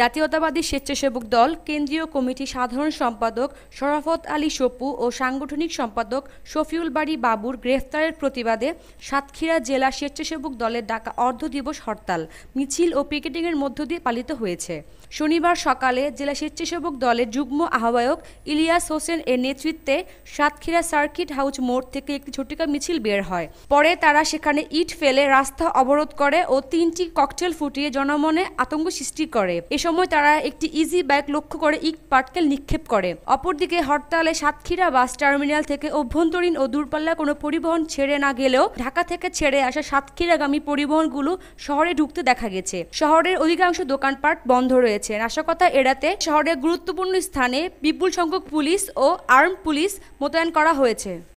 জাতীয়তাবাদী স্বেচ্ছাসেবক দল কেন্দ্রীয় কমিটি সাধারণ সম্পাদক শরাফত আলী সপু ও সাংগঠনিক সম্পাদক শফিউল বাড়ি বাবুর গ্রেফতারের প্রতিবাদে সাতক্ষীরা জেলা স্বেচ্ছাসেবক দলের ডাকা অর্ধ দিবস হরতাল মিছিল ও পিকেটিংয়ের মধ্য দিয়ে পালিত হয়েছে শনিবার সকালে জেলা স্বেচ্ছাসেবক দলের যুগ্ম আহ্বায়ক ইলিয়াস হোসেন এর নেতৃত্বে সাতক্ষীরা সার্কিট হাউস মোড় থেকে একটি ছোটিকা মিছিল বের হয় পরে তারা সেখানে ইট ফেলে রাস্তা অবরোধ করে ও তিনটি ককটেল ফুটিয়ে জনমনে আতঙ্ক সৃষ্টি করে এ সময় তারা একটি ইজি ব্যাগ লক্ষ্য করে ইট পাটকেল নিক্ষেপ করে অপরদিকে হরতালে সাতক্ষীরা বাস টার্মিনাল থেকে অভ্যন্তরীণ ও দূরপাল্লা কোনো পরিবহন ছেড়ে না গেলেও ঢাকা থেকে ছেড়ে আসা সাতক্ষীরাগামী পরিবহনগুলো শহরে ঢুকতে দেখা গেছে শহরের অধিকাংশ দোকানপাট বন্ধ রয়েছে নাশকতা এড়াতে শহরের গুরুত্বপূর্ণ স্থানে বিপুল সংখ্যক পুলিশ ও আর্ম পুলিশ মোতায়েন করা হয়েছে